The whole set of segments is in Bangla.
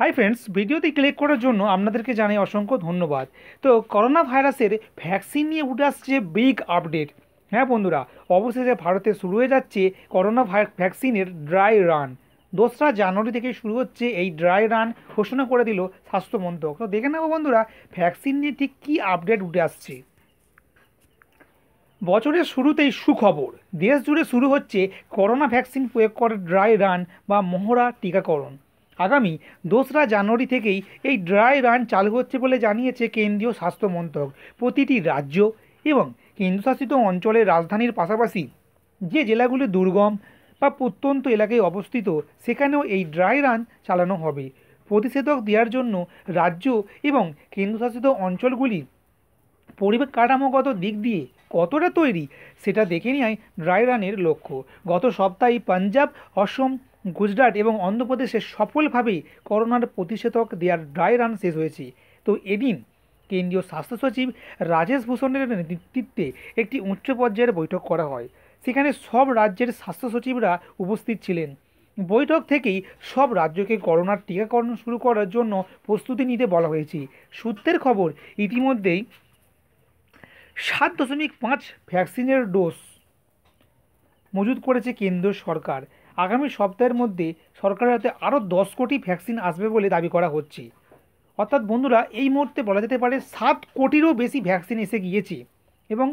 হাই ফ্রেন্ডস ভিডিওতে ক্লিক করার জন্য আপনাদেরকে জানাই অসংখ্য ধন্যবাদ তো করোনা ভাইরাসের ভ্যাকসিন নিয়ে উঠে আসছে বিগ আপডেট হ্যাঁ বন্ধুরা অবশেষে ভারতে শুরু হয়ে যাচ্ছে করোনা ভ্যাকসিনের ড্রাই রান দোসরা জানুয়ারি থেকে শুরু হচ্ছে এই ড্রাই রান ঘোষণা করে দিল স্বাস্থ্যমন্ত্রক তো দেখে নেব বন্ধুরা ভ্যাকসিন নিয়ে ঠিক কী আপডেট উঠে আসছে বছরের শুরুতেই সুখবর দেশ জুড়ে শুরু হচ্ছে করোনা ভ্যাকসিন প্রয়োগ করে ড্রাই রান বা মহড়া টিকাকরণ আগামী দোসরা জানুয়ারি থেকেই এই ড্রাই রান চালু হচ্ছে বলে জানিয়েছে কেন্দ্রীয় স্বাস্থ্য মন্ত্রক প্রতিটি রাজ্য এবং কেন্দ্রশাসিত অঞ্চলের রাজধানীর পাশাপাশি যে জেলাগুলি দুর্গম বা প্রত্যন্ত এলাকায় অবস্থিত সেখানেও এই ড্রাই রান চালানো হবে প্রতিষেধক দেওয়ার জন্য রাজ্য এবং কেন্দ্রশাসিত অঞ্চলগুলি পরিবেশ কাঠামোগত দিক দিয়ে কতটা তৈরি সেটা দেখে নেয় ড্রাই রানের লক্ষ্য গত সপ্তাহে পাঞ্জাব অসম গুজরাট এবং অন্ধ্রপ্রদেশে সফলভাবেই করোনার প্রতিষেধক দেওয়ার ড্রাই রান শেষ হয়েছে তো এদিন কেন্দ্রীয় স্বাস্থ্য সচিব রাজেশ ভূষণের নেতৃত্বে একটি উচ্চ পর্যায়ের বৈঠক করা হয় সেখানে সব রাজ্যের স্বাস্থ্য সচিবরা উপস্থিত ছিলেন বৈঠক থেকেই সব রাজ্যকে করোনার টিকাকরণ শুরু করার জন্য প্রস্তুতি নিতে বলা হয়েছে সূত্রের খবর ইতিমধ্যেই সাত দশমিক পাঁচ ভ্যাকসিনের ডোজ মজুত করেছে কেন্দ্র সরকার আগামী সপ্তাহের মধ্যে সরকারের হাতে আরও দশ কোটি ভ্যাকসিন আসবে বলে দাবি করা হচ্ছে অর্থাৎ বন্ধুরা এই মুহূর্তে বলা যেতে পারে সাত কোটিরও বেশি ভ্যাকসিন এসে গিয়েছে এবং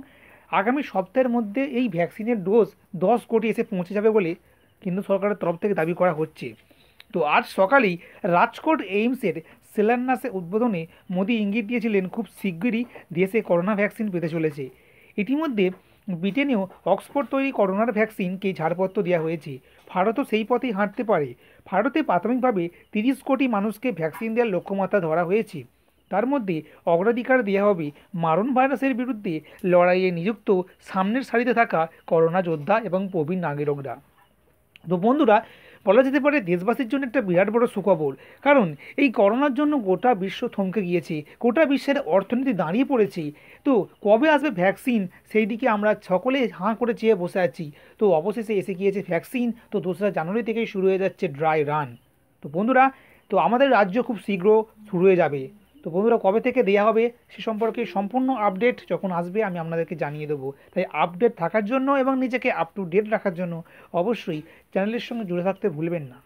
আগামী সপ্তাহের মধ্যে এই ভ্যাকসিনের ডোজ দশ কোটি এসে পৌঁছে যাবে বলে কিন্তু সরকারের তরফ থেকে দাবি করা হচ্ছে তো আজ সকালেই রাজকোট এইমসের শিলান্যাসে উদ্বোধনে মোদী ইঙ্গিত দিয়েছিলেন খুব শিগগিরই দেশে করোনা ভ্যাকসিন পেতে চলেছে ইতিমধ্যে ব্রিটেনেও অক্সফোর্ড তৈরি করোনার ভ্যাকসিনকে ছাড়পত্র দেওয়া হয়েছে ভারতও সেই পথেই হাঁটতে পারে ভারতে প্রাথমিকভাবে তিরিশ কোটি মানুষকে ভ্যাকসিন দেওয়ার লক্ষ্যমাত্রা ধরা হয়েছে তার মধ্যে অগ্রাধিকার দেওয়া হবে মারণ ভাইরাসের বিরুদ্ধে লড়াইয়ে নিযুক্ত সামনের সারিতে থাকা করোনা যোদ্ধা এবং প্রবীণ নাগরিকরা তো বন্ধুরা বলা যেতে পারে দেশবাসীর জন্য একটা বিরাট বড় সুখবর কারণ এই করোনার জন্য গোটা বিশ্ব থমকে গিয়েছে গোটা বিশ্বের অর্থনীতি দাঁড়িয়ে পড়েছে তো কবে আসবে ভ্যাকসিন সেই দিকে আমরা সকলে হাঁ করে চেয়ে বসে আছি তো অবশেষে এসে গিয়েছে ভ্যাকসিন তো দোসরা জানুয়ারি থেকেই শুরু হয়ে যাচ্ছে ড্রাই রান তো বন্ধুরা তো আমাদের রাজ্য খুব শীঘ্র শুরু হয়ে যাবে তো বন্ধুরা কবে থেকে দেওয়া হবে সে সম্পর্কে সম্পূর্ণ আপডেট যখন আসবে আমি আপনাদেরকে জানিয়ে দেবো তাই আপডেট থাকার জন্য এবং নিজেকে আপ টু ডেট রাখার জন্য অবশ্যই চ্যানেলের সঙ্গে জুড়ে থাকতে ভুলবেন না